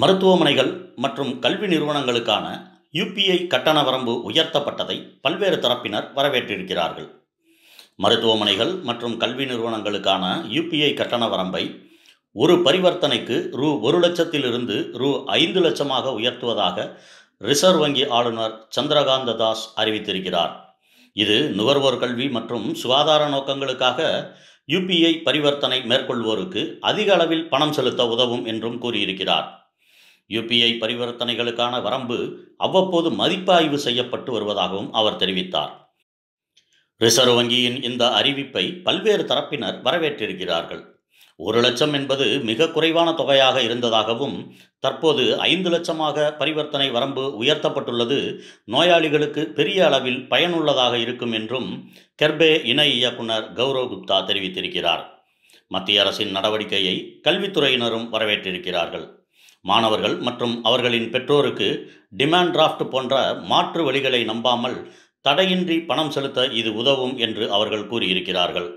மருத்துவமனைகள் மற்றும் கல்வி நிறுவனங்களுக்கான யுபிஐ கட்டண வரம்பு உயர்த்தப்பட்டதை பல்வேறு தரப்பினர் வரவேற்றிருக்கிறார்கள் மருத்துவமனைகள் மற்றும் கல்வி நிறுவனங்களுக்கான யுபிஐ கட்டண வரம்பை ஒரு பரிவர்த்தனைக்கு ரூ ஒரு லட்சத்திலிருந்து ரூ ஐந்து லட்சமாக உயர்த்துவதாக ரிசர்வ் வங்கி ஆளுநர் சந்திரகாந்த தாஸ் அறிவித்திருக்கிறார் இது நுகர்வோர் கல்வி மற்றும் சுகாதார நோக்கங்களுக்காக யுபிஐ பரிவர்த்தனை மேற்கொள்வோருக்கு அதிக அளவில் பணம் செலுத்த உதவும் என்றும் கூறியிருக்கிறார் யுபிஐ பரிவர்த்தனைகளுக்கான வரம்பு அவ்வப்போது மதிப்பாய்வு செய்யப்பட்டு வருவதாகவும் அவர் தெரிவித்தார் ரிசர்வ் வங்கியின் இந்த அறிவிப்பை பல்வேறு தரப்பினர் வரவேற்றிருக்கிறார்கள் ஒரு லட்சம் என்பது மிக குறைவான தொகையாக இருந்ததாகவும் தற்போது ஐந்து லட்சமாக பரிவர்த்தனை வரம்பு உயர்த்தப்பட்டுள்ளது நோயாளிகளுக்கு பெரிய அளவில் பயனுள்ளதாக இருக்கும் என்றும் கெர்பே இணை இயக்குனர் கௌரவ் குப்தா தெரிவித்திருக்கிறார் மத்திய அரசின் நடவடிக்கையை கல்வித்துறையினரும் வரவேற்றிருக்கிறார்கள் மாணவர்கள் மற்றும் அவர்களின் பெற்றோருக்கு டிமாண்ட் டிராஃப்ட் போன்ற மாற்று வழிகளை நம்பாமல் தடையின்றி பணம் செலுத்த இது உதவும் என்று அவர்கள் கூறியிருக்கிறார்கள்